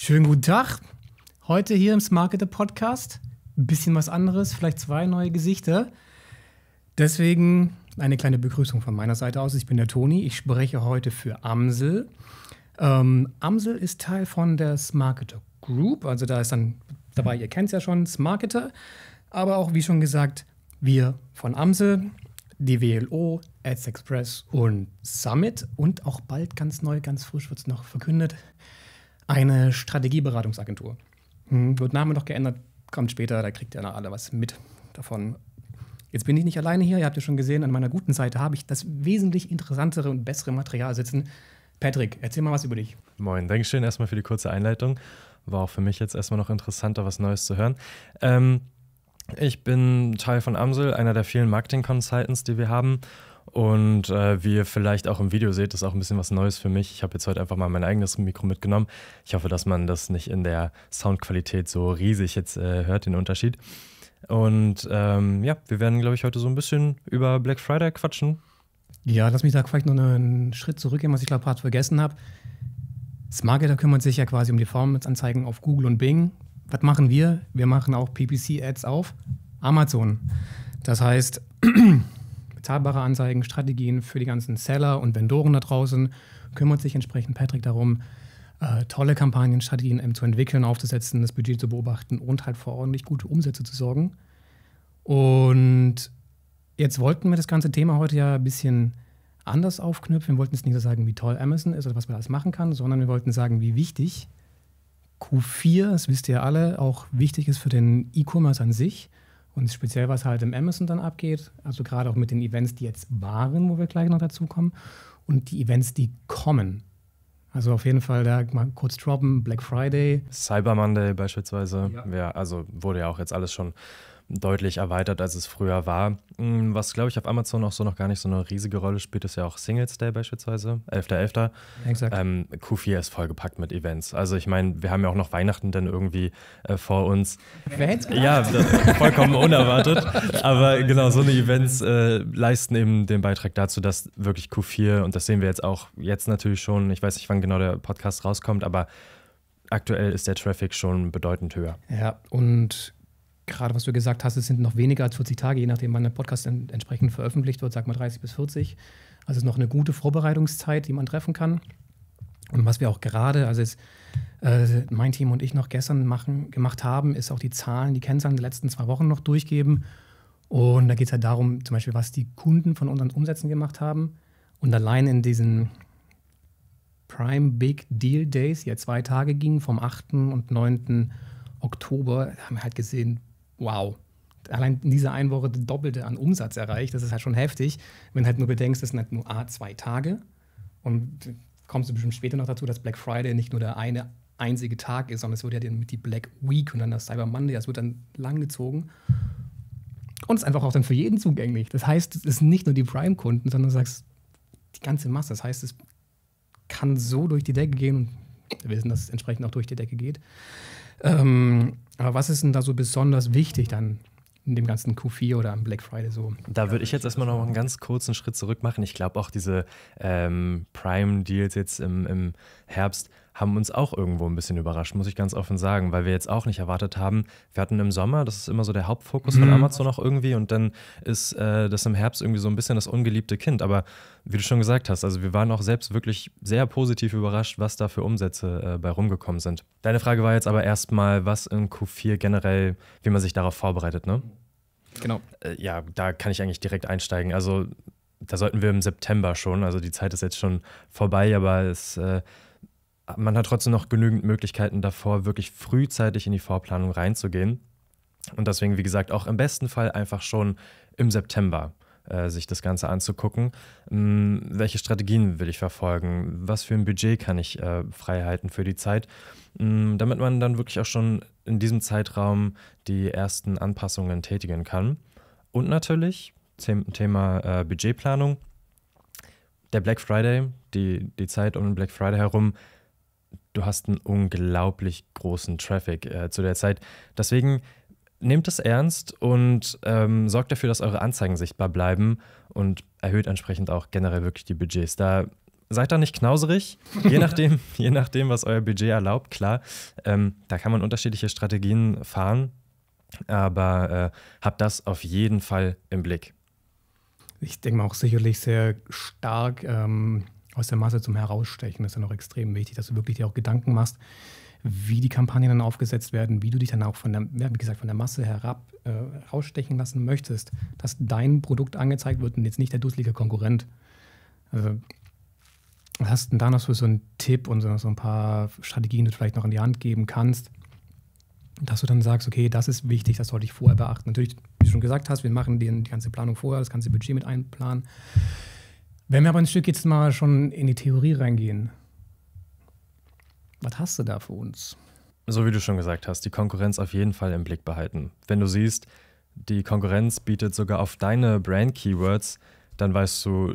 Schönen guten Tag. Heute hier im Smarketer Podcast. Ein bisschen was anderes, vielleicht zwei neue Gesichter. Deswegen eine kleine Begrüßung von meiner Seite aus. Ich bin der Toni. Ich spreche heute für Amsel. Ähm, Amsel ist Teil von der Smarketer Group. Also da ist dann dabei, ihr kennt es ja schon, Smarketer. Aber auch, wie schon gesagt, wir von Amsel, die WLO, Ads Express und Summit. Und auch bald ganz neu, ganz frisch wird es noch verkündet eine Strategieberatungsagentur. Hm, wird Name noch geändert, kommt später, da kriegt ihr noch alle was mit davon. Jetzt bin ich nicht alleine hier, ihr habt ja schon gesehen, an meiner guten Seite habe ich das wesentlich interessantere und bessere Material sitzen. Patrick, erzähl mal was über dich. Moin, Dankeschön erstmal für die kurze Einleitung. War auch für mich jetzt erstmal noch interessanter, was Neues zu hören. Ähm, ich bin Teil von Amsel, einer der vielen Marketing-Consultants, die wir haben. Und äh, wie ihr vielleicht auch im Video seht, ist auch ein bisschen was Neues für mich. Ich habe jetzt heute einfach mal mein eigenes Mikro mitgenommen. Ich hoffe, dass man das nicht in der Soundqualität so riesig jetzt äh, hört, den Unterschied. Und ähm, ja, wir werden, glaube ich, heute so ein bisschen über Black Friday quatschen. Ja, lass mich da vielleicht noch einen Schritt zurückgehen, was ich glaube, gerade vergessen habe. Smarketer kümmert sich ja quasi um die Formelsanzeigen auf Google und Bing. Was machen wir? Wir machen auch PPC-Ads auf Amazon. Das heißt, bezahlbare Anzeigen, Strategien für die ganzen Seller und Vendoren da draußen, kümmert sich entsprechend Patrick darum, äh, tolle Kampagnenstrategien ähm, zu entwickeln, aufzusetzen, das Budget zu beobachten und halt vor ordentlich gute Umsätze zu sorgen. Und jetzt wollten wir das ganze Thema heute ja ein bisschen anders aufknüpfen. Wir wollten jetzt nicht so sagen, wie toll Amazon ist oder was man alles machen kann, sondern wir wollten sagen, wie wichtig Q4, das wisst ihr alle, auch wichtig ist für den E-Commerce an sich und speziell, was halt im Amazon dann abgeht, also gerade auch mit den Events, die jetzt waren, wo wir gleich noch dazu kommen, und die Events, die kommen. Also auf jeden Fall da mal kurz droppen, Black Friday. Cyber Monday beispielsweise. Ja. ja, also wurde ja auch jetzt alles schon deutlich erweitert, als es früher war. Mm, was, glaube ich, auf Amazon auch so noch gar nicht so eine riesige Rolle spielt, ist ja auch Singles Day beispielsweise, 11.11. .11. Exakt. Ähm, Q4 ist vollgepackt mit Events. Also ich meine, wir haben ja auch noch Weihnachten dann irgendwie äh, vor uns. Events? Ja, vollkommen unerwartet. Aber genau, so eine Events äh, leisten eben den Beitrag dazu, dass wirklich Q4, und das sehen wir jetzt auch jetzt natürlich schon, ich weiß nicht, wann genau der Podcast rauskommt, aber aktuell ist der Traffic schon bedeutend höher. Ja, und gerade was du gesagt hast, es sind noch weniger als 40 Tage, je nachdem, wann der Podcast entsprechend veröffentlicht wird, sag mal 30 bis 40. Also es ist noch eine gute Vorbereitungszeit, die man treffen kann. Und was wir auch gerade, also jetzt, äh, mein Team und ich noch gestern machen, gemacht haben, ist auch die Zahlen, die Kennzahlen der letzten zwei Wochen noch durchgeben. Und da geht es halt darum, zum Beispiel, was die Kunden von unseren Umsätzen gemacht haben. Und allein in diesen Prime Big Deal Days, die ja zwei Tage gingen, vom 8. und 9. Oktober, haben wir halt gesehen, wow. Allein in dieser einen Woche doppelte an Umsatz erreicht, das ist halt schon heftig, wenn halt nur bedenkst, das sind halt nur A, zwei Tage und kommst du bestimmt später noch dazu, dass Black Friday nicht nur der eine einzige Tag ist, sondern es wird ja dann mit die Black Week und dann das Cyber Monday, das wird dann langgezogen und es ist einfach auch dann für jeden zugänglich. Das heißt, es ist nicht nur die Prime-Kunden, sondern du sagst, die ganze Masse. Das heißt, es kann so durch die Decke gehen und wir wissen, dass es entsprechend auch durch die Decke geht. Ähm, aber was ist denn da so besonders wichtig dann in dem ganzen Q4 oder am Black Friday so. Da würde ich jetzt erstmal noch einen ganz kurzen Schritt zurück machen. Ich glaube auch diese ähm, Prime-Deals jetzt im, im Herbst haben uns auch irgendwo ein bisschen überrascht, muss ich ganz offen sagen, weil wir jetzt auch nicht erwartet haben. Wir hatten im Sommer, das ist immer so der Hauptfokus mhm. von Amazon noch irgendwie, und dann ist äh, das im Herbst irgendwie so ein bisschen das ungeliebte Kind. Aber wie du schon gesagt hast, also wir waren auch selbst wirklich sehr positiv überrascht, was da für Umsätze äh, bei rumgekommen sind. Deine Frage war jetzt aber erstmal, was in Q4 generell, wie man sich darauf vorbereitet, ne? Genau. Äh, ja, da kann ich eigentlich direkt einsteigen. Also da sollten wir im September schon, also die Zeit ist jetzt schon vorbei, aber es äh, man hat trotzdem noch genügend Möglichkeiten davor, wirklich frühzeitig in die Vorplanung reinzugehen. Und deswegen, wie gesagt, auch im besten Fall einfach schon im September äh, sich das Ganze anzugucken. Mm, welche Strategien will ich verfolgen? Was für ein Budget kann ich äh, freihalten für die Zeit? Mm, damit man dann wirklich auch schon in diesem Zeitraum die ersten Anpassungen tätigen kann. Und natürlich, Thema äh, Budgetplanung, der Black Friday, die, die Zeit um den Black Friday herum, du hast einen unglaublich großen Traffic äh, zu der Zeit. Deswegen nehmt es ernst und ähm, sorgt dafür, dass eure Anzeigen sichtbar bleiben und erhöht entsprechend auch generell wirklich die Budgets. Da seid da nicht knauserig, je nachdem, je nachdem, was euer Budget erlaubt, klar. Ähm, da kann man unterschiedliche Strategien fahren, aber äh, habt das auf jeden Fall im Blick. Ich denke mal auch sicherlich sehr stark. Ähm aus der Masse zum Herausstechen. Das ist dann auch extrem wichtig, dass du wirklich dir auch Gedanken machst, wie die Kampagnen dann aufgesetzt werden, wie du dich dann auch von der, wie gesagt, von der Masse herab äh, rausstechen lassen möchtest, dass dein Produkt angezeigt wird und jetzt nicht der dusselige Konkurrent. Also, was hast du denn da noch für so einen Tipp und so, so ein paar Strategien, die du vielleicht noch in die Hand geben kannst, dass du dann sagst, okay, das ist wichtig, das sollte ich vorher beachten. Natürlich, wie du schon gesagt hast, wir machen den, die ganze Planung vorher, das ganze Budget mit einplanen. Wenn wir aber ein Stück jetzt mal schon in die Theorie reingehen, was hast du da für uns? So wie du schon gesagt hast, die Konkurrenz auf jeden Fall im Blick behalten. Wenn du siehst, die Konkurrenz bietet sogar auf deine Brand-Keywords, dann weißt du,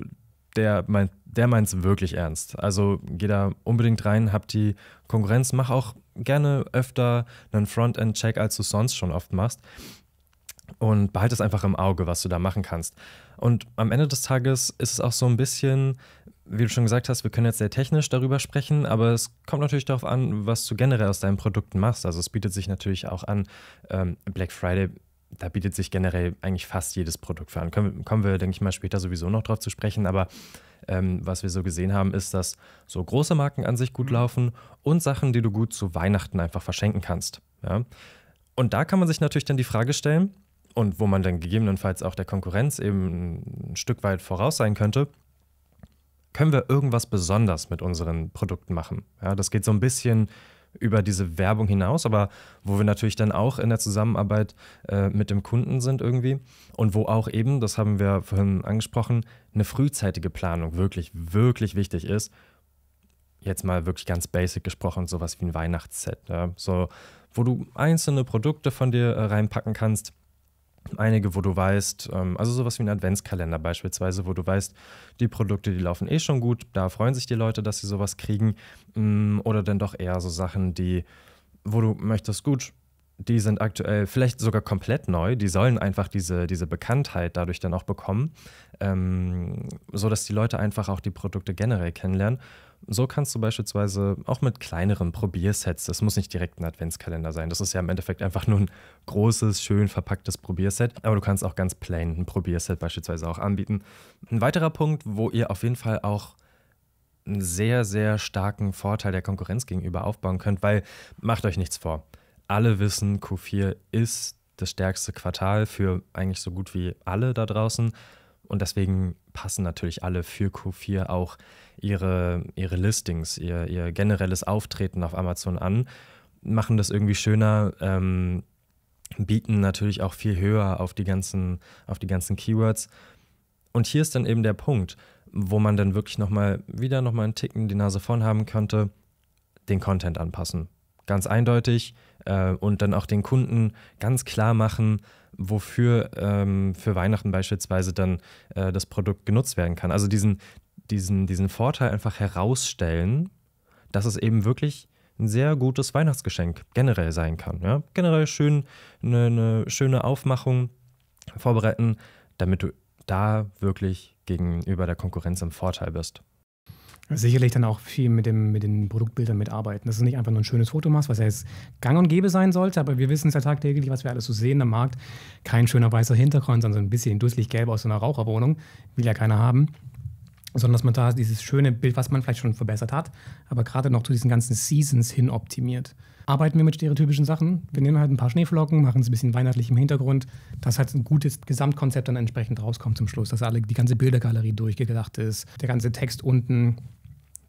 der meint der meint's wirklich ernst. Also geh da unbedingt rein, hab die Konkurrenz, mach auch gerne öfter einen Frontend-Check, als du sonst schon oft machst und behalte es einfach im Auge, was du da machen kannst. Und am Ende des Tages ist es auch so ein bisschen, wie du schon gesagt hast, wir können jetzt sehr technisch darüber sprechen, aber es kommt natürlich darauf an, was du generell aus deinen Produkten machst. Also es bietet sich natürlich auch an, ähm, Black Friday da bietet sich generell eigentlich fast jedes Produkt für an. Kommen, kommen wir, denke ich mal, später sowieso noch drauf zu sprechen, aber ähm, was wir so gesehen haben, ist, dass so große Marken an sich gut mhm. laufen und Sachen, die du gut zu Weihnachten einfach verschenken kannst. Ja? Und da kann man sich natürlich dann die Frage stellen, und wo man dann gegebenenfalls auch der Konkurrenz eben ein Stück weit voraus sein könnte, können wir irgendwas besonders mit unseren Produkten machen. Ja, das geht so ein bisschen über diese Werbung hinaus, aber wo wir natürlich dann auch in der Zusammenarbeit äh, mit dem Kunden sind irgendwie und wo auch eben, das haben wir vorhin angesprochen, eine frühzeitige Planung wirklich, wirklich wichtig ist. Jetzt mal wirklich ganz basic gesprochen, sowas wie ein Weihnachtsset, ja? so, wo du einzelne Produkte von dir äh, reinpacken kannst, Einige, wo du weißt, ähm, also sowas wie ein Adventskalender beispielsweise, wo du weißt, die Produkte, die laufen eh schon gut, da freuen sich die Leute, dass sie sowas kriegen. Mm, oder dann doch eher so Sachen, die, wo du möchtest, gut, die sind aktuell vielleicht sogar komplett neu. Die sollen einfach diese, diese Bekanntheit dadurch dann auch bekommen, ähm, sodass die Leute einfach auch die Produkte generell kennenlernen. So kannst du beispielsweise auch mit kleineren Probiersets, das muss nicht direkt ein Adventskalender sein, das ist ja im Endeffekt einfach nur ein großes, schön verpacktes Probierset, aber du kannst auch ganz plain ein Probierset beispielsweise auch anbieten. Ein weiterer Punkt, wo ihr auf jeden Fall auch einen sehr, sehr starken Vorteil der Konkurrenz gegenüber aufbauen könnt, weil macht euch nichts vor. Alle wissen, Q4 ist das stärkste Quartal für eigentlich so gut wie alle da draußen. Und deswegen passen natürlich alle für Q4 auch ihre, ihre Listings, ihr, ihr generelles Auftreten auf Amazon an, machen das irgendwie schöner, ähm, bieten natürlich auch viel höher auf die, ganzen, auf die ganzen Keywords. Und hier ist dann eben der Punkt, wo man dann wirklich nochmal wieder nochmal einen Ticken die Nase vorn haben könnte, den Content anpassen. Ganz eindeutig äh, und dann auch den Kunden ganz klar machen, wofür ähm, für Weihnachten beispielsweise dann äh, das Produkt genutzt werden kann. Also diesen, diesen, diesen Vorteil einfach herausstellen, dass es eben wirklich ein sehr gutes Weihnachtsgeschenk generell sein kann. Ja? Generell schön eine, eine schöne Aufmachung vorbereiten, damit du da wirklich gegenüber der Konkurrenz im Vorteil bist. Sicherlich dann auch viel mit, dem, mit den Produktbildern mitarbeiten. Dass du nicht einfach nur ein schönes Foto machst, was ja jetzt gang und gäbe sein sollte, aber wir wissen es ja tagtäglich, was wir alles so sehen am Markt. Kein schöner weißer Hintergrund, sondern so ein bisschen dusselig gelb aus so einer Raucherwohnung. Will ja keiner haben. Sondern dass man da dieses schöne Bild, was man vielleicht schon verbessert hat, aber gerade noch zu diesen ganzen Seasons hin optimiert arbeiten wir mit stereotypischen Sachen. Wir nehmen halt ein paar Schneeflocken, machen es ein bisschen weihnachtlich im Hintergrund, dass halt ein gutes Gesamtkonzept dann entsprechend rauskommt zum Schluss, dass alle die ganze Bildergalerie durchgedacht ist, der ganze Text unten,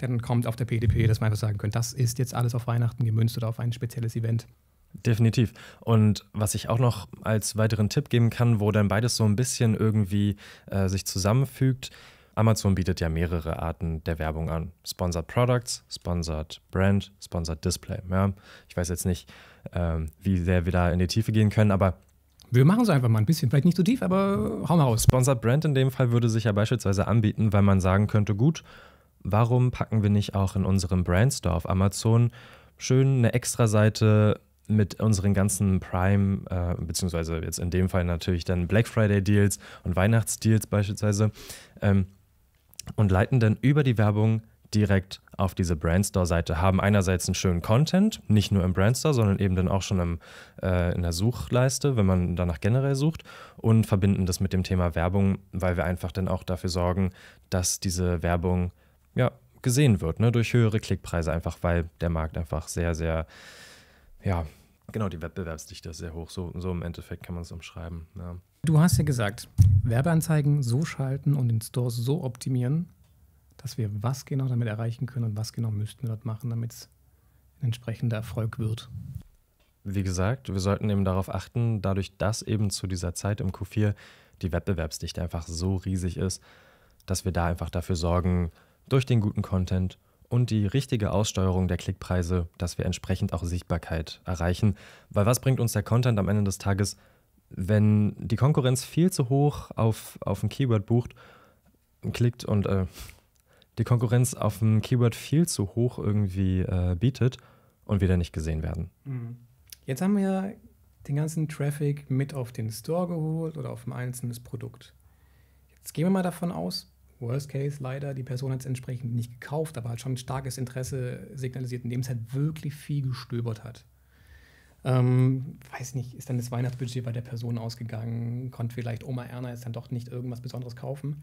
der dann kommt auf der PDP, dass man einfach sagen könnte, das ist jetzt alles auf Weihnachten gemünzt oder auf ein spezielles Event. Definitiv. Und was ich auch noch als weiteren Tipp geben kann, wo dann beides so ein bisschen irgendwie äh, sich zusammenfügt, Amazon bietet ja mehrere Arten der Werbung an. Sponsored Products, Sponsored Brand, Sponsored Display. Ja, ich weiß jetzt nicht, ähm, wie sehr wir da in die Tiefe gehen können, aber wir machen es einfach mal ein bisschen, vielleicht nicht so tief, aber hauen wir raus. Sponsored Brand in dem Fall würde sich ja beispielsweise anbieten, weil man sagen könnte, gut, warum packen wir nicht auch in unserem Brandstore auf Amazon schön eine Extra-Seite mit unseren ganzen Prime, äh, beziehungsweise jetzt in dem Fall natürlich dann Black Friday Deals und Weihnachtsdeals beispielsweise, ähm, und leiten dann über die Werbung direkt auf diese Brandstore-Seite, haben einerseits einen schönen Content, nicht nur im Brandstore, sondern eben dann auch schon im, äh, in der Suchleiste, wenn man danach generell sucht, und verbinden das mit dem Thema Werbung, weil wir einfach dann auch dafür sorgen, dass diese Werbung ja, gesehen wird, ne? durch höhere Klickpreise, einfach weil der Markt einfach sehr, sehr, ja, genau, die Wettbewerbsdichte ist sehr hoch. So, so im Endeffekt kann man es umschreiben. Ja. Du hast ja gesagt, Werbeanzeigen so schalten und den Stores so optimieren, dass wir was genau damit erreichen können und was genau müssten wir dort machen, damit es ein entsprechender Erfolg wird. Wie gesagt, wir sollten eben darauf achten, dadurch, dass eben zu dieser Zeit im Q4 die Wettbewerbsdichte einfach so riesig ist, dass wir da einfach dafür sorgen, durch den guten Content und die richtige Aussteuerung der Klickpreise, dass wir entsprechend auch Sichtbarkeit erreichen. Weil was bringt uns der Content am Ende des Tages, wenn die Konkurrenz viel zu hoch auf, auf ein Keyword bucht, klickt und äh, die Konkurrenz auf ein Keyword viel zu hoch irgendwie äh, bietet und wieder nicht gesehen werden. Mhm. Jetzt haben wir den ganzen Traffic mit auf den Store geholt oder auf ein einzelnes Produkt. Jetzt gehen wir mal davon aus, worst case leider, die Person hat es entsprechend nicht gekauft, aber hat schon ein starkes Interesse signalisiert, indem es halt wirklich viel gestöbert hat. Ähm, weiß nicht, ist dann das Weihnachtsbudget bei der Person ausgegangen? Konnte vielleicht Oma Erna jetzt dann doch nicht irgendwas Besonderes kaufen?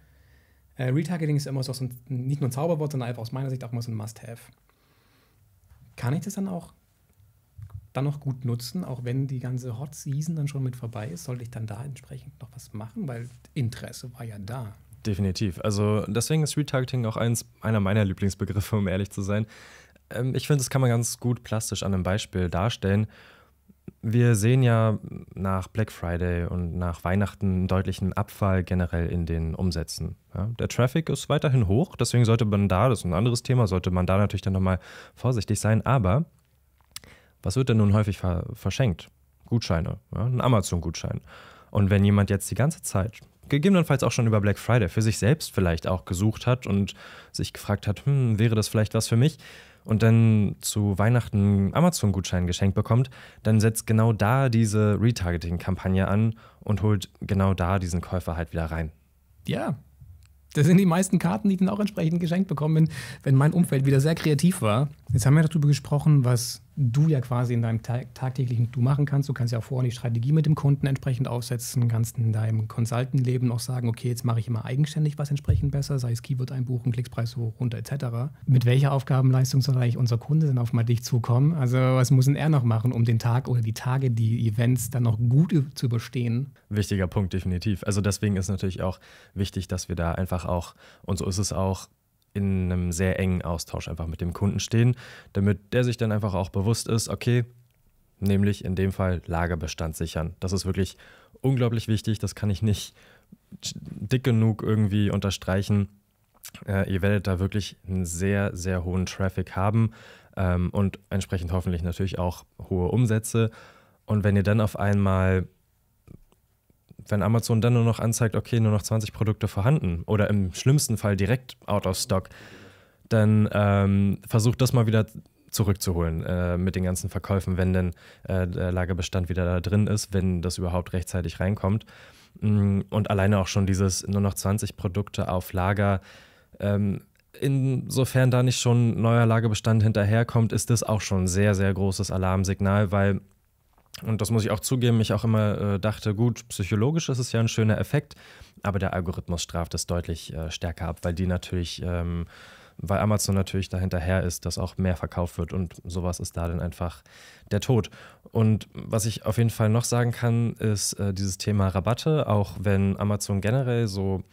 Äh, Retargeting ist immer so ein, nicht nur ein Zauberwort, sondern einfach aus meiner Sicht auch immer so ein Must-Have. Kann ich das dann auch dann noch gut nutzen, auch wenn die ganze Hot Season dann schon mit vorbei ist? Sollte ich dann da entsprechend noch was machen? Weil Interesse war ja da. Definitiv. Also deswegen ist Retargeting auch eins, einer meiner Lieblingsbegriffe, um ehrlich zu sein. Ähm, ich finde, das kann man ganz gut plastisch an einem Beispiel darstellen wir sehen ja nach Black Friday und nach Weihnachten einen deutlichen Abfall generell in den Umsätzen. Ja, der Traffic ist weiterhin hoch, deswegen sollte man da, das ist ein anderes Thema, sollte man da natürlich dann nochmal vorsichtig sein. Aber was wird denn nun häufig ver verschenkt? Gutscheine, ja, ein Amazon-Gutschein. Und wenn jemand jetzt die ganze Zeit, gegebenenfalls auch schon über Black Friday, für sich selbst vielleicht auch gesucht hat und sich gefragt hat, hm, wäre das vielleicht was für mich? und dann zu Weihnachten Amazon-Gutschein geschenkt bekommt, dann setzt genau da diese Retargeting-Kampagne an und holt genau da diesen Käufer halt wieder rein. Ja. Das sind die meisten Karten, die ich dann auch entsprechend geschenkt bekommen bin, wenn mein Umfeld wieder sehr kreativ war. Jetzt haben wir darüber gesprochen, was du ja quasi in deinem tagtäglichen Du machen kannst. Du kannst ja auch vorher die Strategie mit dem Kunden entsprechend aufsetzen, kannst in deinem Consultant-Leben auch sagen, okay, jetzt mache ich immer eigenständig was entsprechend besser, sei es Keyword einbuchen, Klickspreis hoch, runter etc. Mit welcher Aufgabenleistung soll eigentlich unser Kunde denn auf mal dich zukommen? Also was muss denn er noch machen, um den Tag oder die Tage, die Events dann noch gut zu überstehen? Wichtiger Punkt, definitiv. Also deswegen ist natürlich auch wichtig, dass wir da einfach auch, und so ist es auch, in einem sehr engen Austausch einfach mit dem Kunden stehen, damit der sich dann einfach auch bewusst ist, okay, nämlich in dem Fall Lagerbestand sichern. Das ist wirklich unglaublich wichtig, das kann ich nicht dick genug irgendwie unterstreichen. Äh, ihr werdet da wirklich einen sehr, sehr hohen Traffic haben ähm, und entsprechend hoffentlich natürlich auch hohe Umsätze. Und wenn ihr dann auf einmal wenn Amazon dann nur noch anzeigt, okay, nur noch 20 Produkte vorhanden oder im schlimmsten Fall direkt out of stock, dann ähm, versucht das mal wieder zurückzuholen äh, mit den ganzen Verkäufen, wenn denn äh, der Lagerbestand wieder da drin ist, wenn das überhaupt rechtzeitig reinkommt. Mm, und alleine auch schon dieses nur noch 20 Produkte auf Lager. Ähm, insofern da nicht schon neuer Lagerbestand hinterherkommt, ist das auch schon ein sehr, sehr großes Alarmsignal, weil und das muss ich auch zugeben, ich auch immer äh, dachte, gut, psychologisch ist es ja ein schöner Effekt, aber der Algorithmus straft es deutlich äh, stärker ab, weil die natürlich, ähm, weil Amazon natürlich dahinterher ist, dass auch mehr verkauft wird und sowas ist da dann einfach der Tod. Und was ich auf jeden Fall noch sagen kann, ist äh, dieses Thema Rabatte, auch wenn Amazon generell so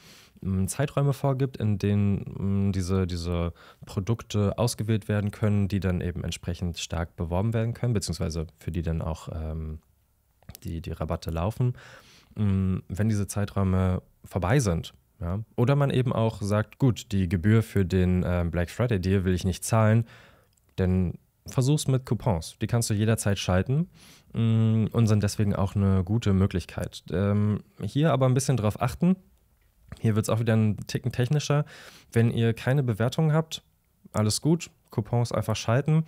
Zeiträume vorgibt, in denen diese, diese Produkte ausgewählt werden können, die dann eben entsprechend stark beworben werden können, beziehungsweise für die dann auch ähm, die, die Rabatte laufen. Wenn diese Zeiträume vorbei sind, ja, oder man eben auch sagt, gut, die Gebühr für den äh, Black Friday Deal will ich nicht zahlen, denn versuch's mit Coupons. Die kannst du jederzeit schalten und sind deswegen auch eine gute Möglichkeit. Ähm, hier aber ein bisschen drauf achten, hier wird es auch wieder einen Ticken technischer. Wenn ihr keine Bewertungen habt, alles gut, Coupons einfach schalten.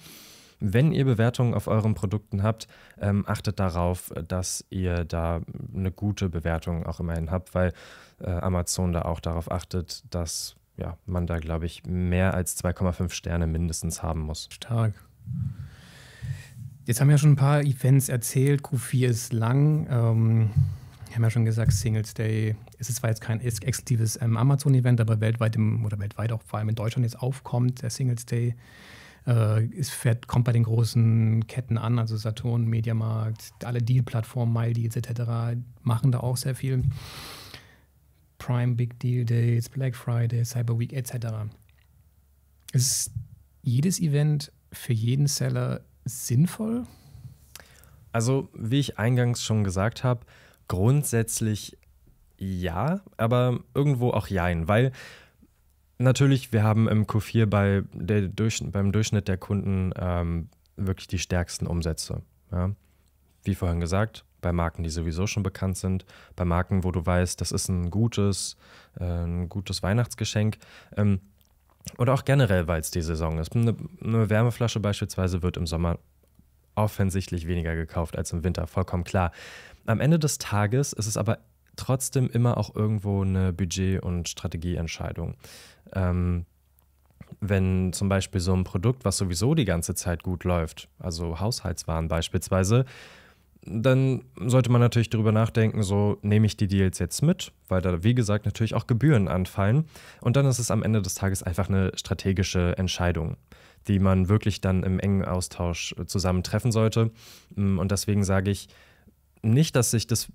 Wenn ihr Bewertungen auf euren Produkten habt, ähm, achtet darauf, dass ihr da eine gute Bewertung auch immerhin habt, weil äh, Amazon da auch darauf achtet, dass ja, man da, glaube ich, mehr als 2,5 Sterne mindestens haben muss. Stark. Jetzt haben wir ja schon ein paar Events erzählt. Q4 ist lang. Ähm, haben ja schon gesagt, Singles Day, es ist zwar jetzt kein exklusives ähm, Amazon-Event, aber weltweit im, oder weltweit auch vor allem in Deutschland jetzt aufkommt, der Singles Day. es äh, fährt, kommt bei den großen Ketten an, also Saturn, Mediamarkt, alle Deal-Plattformen, MyDeals etc. machen da auch sehr viel. Prime Big Deal Days, Black Friday, Cyber Week etc. Es ist jedes Event für jeden Seller sinnvoll? Also, wie ich eingangs schon gesagt habe, grundsätzlich ja, aber irgendwo auch jein, weil natürlich, wir haben im Q4 bei der Durch, beim Durchschnitt der Kunden ähm, wirklich die stärksten Umsätze. Ja? Wie vorhin gesagt, bei Marken, die sowieso schon bekannt sind, bei Marken, wo du weißt, das ist ein gutes, äh, ein gutes Weihnachtsgeschenk. Ähm, oder auch generell, weil es die Saison ist. Eine, eine, Wärmeflasche beispielsweise wird im Sommer offensichtlich weniger gekauft als im Winter, vollkommen klar. Am Ende des Tages ist es aber trotzdem immer auch irgendwo eine Budget- und Strategieentscheidung. Ähm, wenn zum Beispiel so ein Produkt, was sowieso die ganze Zeit gut läuft, also Haushaltswaren beispielsweise, dann sollte man natürlich darüber nachdenken, so nehme ich die Deals jetzt mit, weil da, wie gesagt, natürlich auch Gebühren anfallen. Und dann ist es am Ende des Tages einfach eine strategische Entscheidung, die man wirklich dann im engen Austausch äh, zusammen treffen sollte. Mm, und deswegen sage ich nicht, dass sich das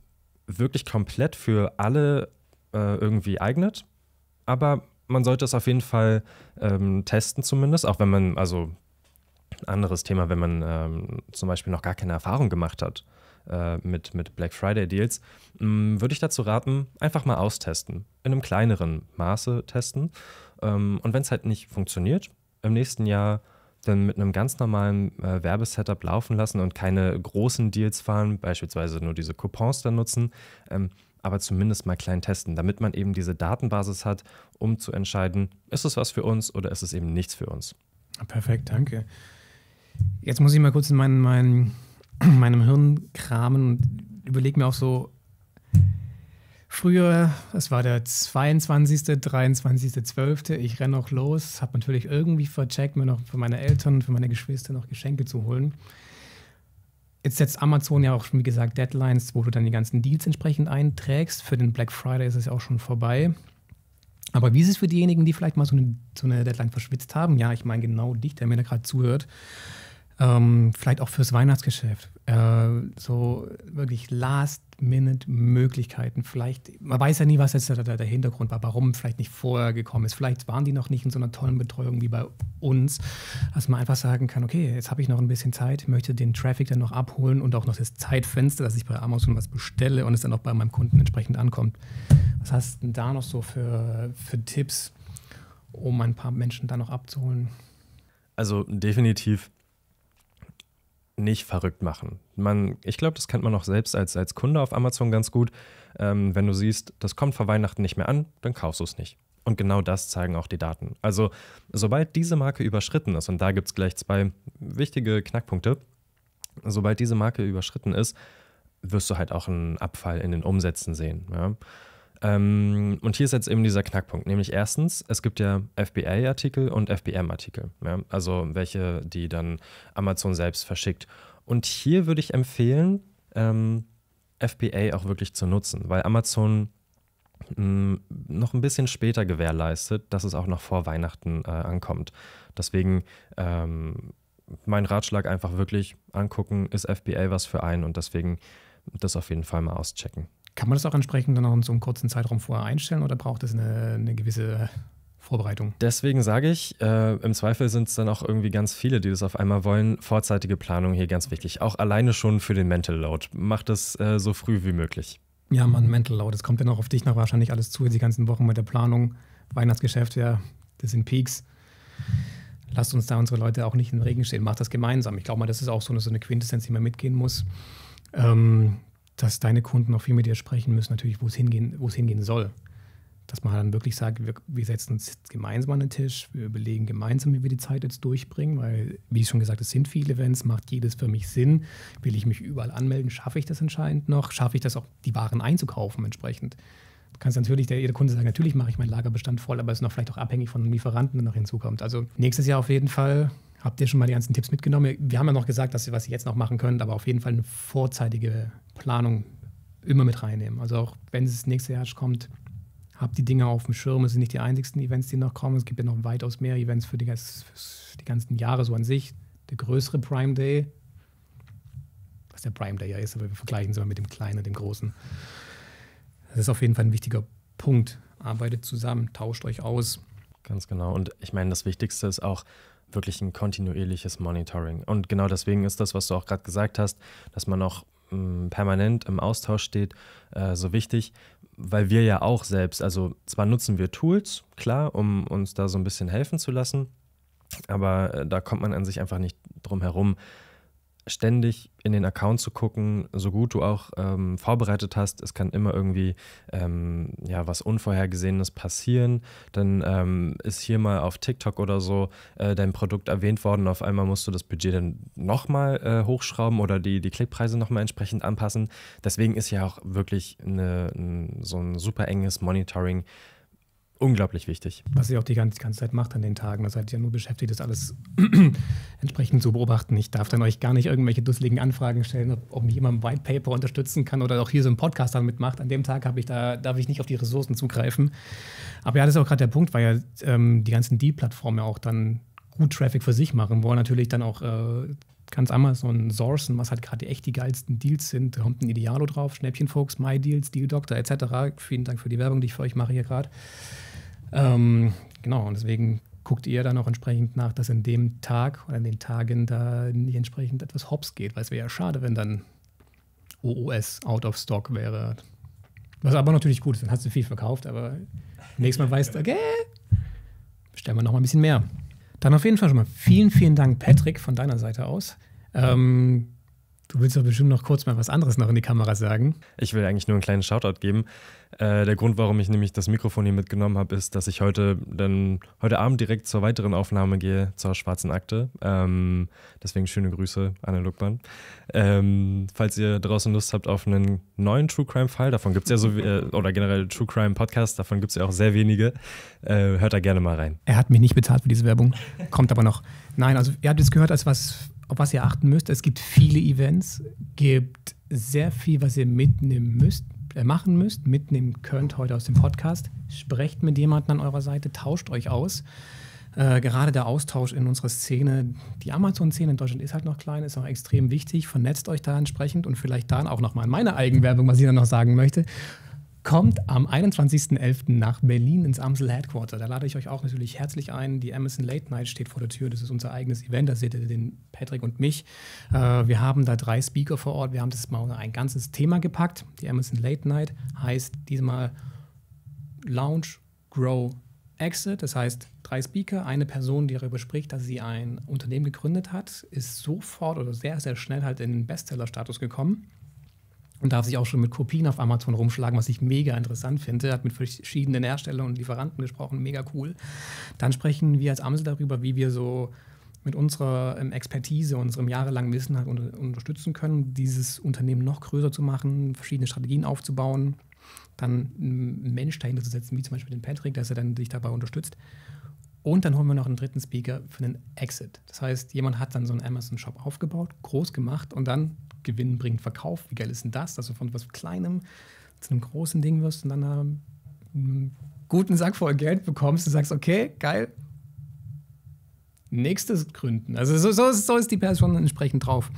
wirklich komplett für alle äh, irgendwie eignet. Aber man sollte es auf jeden Fall ähm, testen, zumindest, auch wenn man, also anderes Thema, wenn man ähm, zum Beispiel noch gar keine Erfahrung gemacht hat äh, mit, mit Black Friday Deals, hm, würde ich dazu raten, einfach mal austesten. In einem kleineren Maße testen. Ähm, und wenn es halt nicht funktioniert, im nächsten Jahr dann mit einem ganz normalen äh, Werbesetup laufen lassen und keine großen Deals fahren, beispielsweise nur diese Coupons dann nutzen, ähm, aber zumindest mal klein testen, damit man eben diese Datenbasis hat, um zu entscheiden, ist es was für uns oder ist es eben nichts für uns. Perfekt, danke. Jetzt muss ich mal kurz in mein, mein, meinem Hirn kramen und überlege mir auch so, Früher, es war der 22., 23., 12., ich renne noch los, habe natürlich irgendwie vercheckt, mir noch für meine Eltern, für meine Geschwister noch Geschenke zu holen. Jetzt setzt Amazon ja auch, wie gesagt, Deadlines, wo du dann die ganzen Deals entsprechend einträgst. Für den Black Friday ist es ja auch schon vorbei. Aber wie ist es für diejenigen, die vielleicht mal so eine, so eine Deadline verschwitzt haben? Ja, ich meine genau dich, der mir da gerade zuhört. Ähm, vielleicht auch fürs Weihnachtsgeschäft. Äh, so wirklich last Last-Minute-Möglichkeiten. Vielleicht, man weiß ja nie, was jetzt der, der, Hintergrund war, warum vielleicht nicht vorher gekommen ist. Vielleicht waren die noch nicht in so einer tollen Betreuung wie bei uns, dass man einfach sagen kann, okay, jetzt habe ich noch ein bisschen Zeit, möchte den Traffic dann noch abholen und auch noch das Zeitfenster, dass ich bei Amazon was bestelle und es dann auch bei meinem Kunden entsprechend ankommt. Was hast du denn da noch so für, für Tipps, um ein paar Menschen da noch abzuholen? Also definitiv nicht verrückt machen. Man, ich glaube, das kennt man auch selbst als, als Kunde auf Amazon ganz gut. Ähm, wenn du siehst, das kommt vor Weihnachten nicht mehr an, dann kaufst du es nicht. Und genau das zeigen auch die Daten. Also, sobald diese Marke überschritten ist, und da gibt es gleich zwei wichtige Knackpunkte, sobald diese Marke überschritten ist, wirst du halt auch einen Abfall in den Umsätzen sehen. Ja? Ähm, und hier ist jetzt eben dieser Knackpunkt, nämlich erstens, es gibt ja FBA-Artikel und FBM-Artikel, ja? also welche, die dann Amazon selbst verschickt. Und hier würde ich empfehlen, ähm, FBA auch wirklich zu nutzen, weil Amazon mm, noch ein bisschen später gewährleistet, dass es auch noch vor Weihnachten äh, ankommt. Deswegen ähm, mein Ratschlag einfach wirklich angucken, ist FBA was für einen und deswegen das auf jeden Fall mal auschecken. Kann man das auch entsprechend dann noch in so einem kurzen Zeitraum vorher einstellen oder braucht es eine, eine gewisse Vorbereitung. Deswegen sage ich, äh, im Zweifel sind es dann auch irgendwie ganz viele, die das auf einmal wollen. Vorzeitige Planung hier ganz wichtig. Auch alleine schon für den Mental Load. Macht das äh, so früh wie möglich. Ja, Mann, Mental Load. Es kommt dann auch auf dich noch wahrscheinlich alles zu, die ganzen Wochen mit der Planung. Weihnachtsgeschäft, ja, das sind Peaks. Lasst uns da unsere Leute auch nicht in den Regen stehen. Macht das gemeinsam. Ich glaube mal, das ist auch so eine, so eine Quintessenz, die man mitgehen muss. Ähm, dass deine Kunden auch viel mit dir sprechen müssen, natürlich, wo es hingehen, wo es hingehen soll. Dass man dann wirklich sagt, wir, wir, setzen uns gemeinsam an den Tisch, wir überlegen gemeinsam, wie wir die Zeit jetzt durchbringen, weil, wie ich schon gesagt, es sind viele Events, macht jedes für mich Sinn, will ich mich überall anmelden, schaffe ich das anscheinend noch, schaffe ich das auch, die Waren einzukaufen entsprechend kannst natürlich der, jeder Kunde sagen, natürlich mache ich meinen Lagerbestand voll, aber es ist noch vielleicht auch abhängig von einem Lieferanten, der noch hinzukommt. Also nächstes Jahr auf jeden Fall habt ihr schon mal die ganzen Tipps mitgenommen. Wir haben ja noch gesagt, dass ihr, was ihr jetzt noch machen könnt, aber auf jeden Fall eine vorzeitige Planung immer mit reinnehmen. Also auch wenn es nächste Jahr kommt, habt die Dinge auf dem Schirm. Es sind nicht die einzigsten Events, die noch kommen. Es gibt ja noch weitaus mehr Events für die, für die ganzen Jahre so an sich. Der größere Prime Day, was der Prime Day ja ist, aber wir vergleichen es immer mit dem Kleinen dem Großen. Das ist auf jeden Fall ein wichtiger Punkt. Arbeitet zusammen, tauscht euch aus. Ganz genau. Und ich meine, das Wichtigste ist auch wirklich ein kontinuierliches Monitoring. Und genau deswegen ist das, was du auch gerade gesagt hast, dass man auch mm, permanent im Austausch steht, äh, so wichtig, weil wir ja auch selbst, also zwar nutzen wir Tools, klar, um uns da so ein bisschen helfen zu lassen, aber äh, da kommt man an sich einfach nicht drum herum, ständig in den Account zu gucken, so gut du auch ähm, vorbereitet hast. Es kann immer irgendwie ähm, ja, was Unvorhergesehenes passieren. Dann ähm, ist hier mal auf TikTok oder so äh, dein Produkt erwähnt worden. Auf einmal musst du das Budget dann nochmal äh, hochschrauben oder die, die Klickpreise nochmal entsprechend anpassen. Deswegen ist ja auch wirklich eine, ein, so ein super enges Monitoring Unglaublich wichtig. Was sie auch die ganze, ganze Zeit macht an den Tagen. Das seid ihr ja nur beschäftigt, das alles entsprechend zu beobachten. Ich darf dann euch gar nicht irgendwelche dusseligen Anfragen stellen, ob, ob mich jemand im White Paper unterstützen kann oder auch hier so ein Podcast dann mitmacht. An dem Tag ich da, darf ich nicht auf die Ressourcen zugreifen. Aber ja, das ist auch gerade der Punkt, weil ja ähm, die ganzen D-Plattformen ja auch dann gut Traffic für sich machen wollen, natürlich dann auch äh, Kannst Amazon sourcen, was halt gerade echt die geilsten Deals sind. Da kommt ein Idealo drauf, Schnäppchenfuchs, MyDeals, Deal Doctor etc. Vielen Dank für die Werbung, die ich für euch mache hier gerade. Ähm, genau, und deswegen guckt ihr dann auch entsprechend nach, dass in dem Tag oder in den Tagen da nicht entsprechend etwas hops geht, weil es wäre ja schade, wenn dann OOS out of stock wäre. Was aber natürlich gut ist, dann hast du viel verkauft, aber nächstes Mal weißt du, okay, bestellen wir noch mal ein bisschen mehr. Dann auf jeden Fall schon mal vielen, vielen Dank, Patrick, von deiner Seite aus. Ähm, Du willst doch bestimmt noch kurz mal was anderes noch in die Kamera sagen. Ich will eigentlich nur einen kleinen Shoutout geben. Äh, der Grund, warum ich nämlich das Mikrofon hier mitgenommen habe, ist, dass ich heute dann heute Abend direkt zur weiteren Aufnahme gehe, zur schwarzen Akte. Ähm, deswegen schöne Grüße, Anne Luckmann. Ähm, falls ihr draußen Lust habt auf einen neuen True Crime Fall, davon gibt es ja so, äh, oder generell True Crime Podcast, davon gibt es ja auch sehr wenige, äh, hört da gerne mal rein. Er hat mich nicht bezahlt für diese Werbung, kommt aber noch. Nein, also ihr habt jetzt gehört, als was, auf was ihr achten müsst. Es gibt viele Events, gibt sehr viel, was ihr mitnehmen müsst, äh, machen müsst, mitnehmen könnt heute aus dem Podcast. Sprecht mit jemandem an eurer Seite, tauscht euch aus. Äh, gerade der Austausch in unserer Szene, die Amazon-Szene in Deutschland ist halt noch klein, ist auch extrem wichtig. Vernetzt euch da entsprechend und vielleicht dann auch nochmal in meiner Eigenwerbung, was ich dann noch sagen möchte kommt am 21.11. nach Berlin ins Amsel Headquarter. Da lade ich euch auch natürlich herzlich ein. Die Amazon Late Night steht vor der Tür. Das ist unser eigenes Event. Da seht ihr den Patrick und mich. Äh, wir haben da drei Speaker vor Ort. Wir haben das mal ein ganzes Thema gepackt. Die Amazon Late Night heißt diesmal Launch, Grow, Exit. Das heißt, drei Speaker, eine Person, die darüber spricht, dass sie ein Unternehmen gegründet hat, ist sofort oder sehr, sehr schnell halt in den Bestseller-Status gekommen und darf sich auch schon mit Kopien auf Amazon rumschlagen, was ich mega interessant finde. Hat mit verschiedenen Herstellern und Lieferanten gesprochen, mega cool. Dann sprechen wir als Amsel darüber, wie wir so mit unserer ähm, Expertise, unserem jahrelangen Wissen halt unter unterstützen können, dieses Unternehmen noch größer zu machen, verschiedene Strategien aufzubauen, dann einen Mensch dahinter zu setzen, wie zum Beispiel den Patrick, dass er dann sich dabei unterstützt. Und dann holen wir noch einen dritten Speaker für den Exit. Das heißt, jemand hat dann so einen Amazon-Shop aufgebaut, groß gemacht und dann Gewinn bringt Verkauf. Wie geil ist denn das, dass du von was Kleinem zu einem großen Ding wirst und dann einen guten Sack voll Geld bekommst und sagst, okay, geil, nächstes gründen. Also so, so, so ist die Person entsprechend drauf.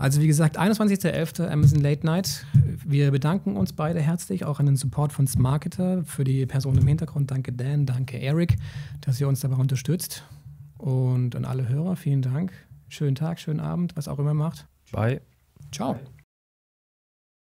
Also wie gesagt, 21.11. Amazon Late Night. Wir bedanken uns beide herzlich, auch an den Support von Smarketer für die Person im Hintergrund. Danke Dan, danke Eric, dass ihr uns dabei unterstützt. Und an alle Hörer, vielen Dank. Schönen Tag, schönen Abend, was auch immer macht. Bye. Ciao. Bye.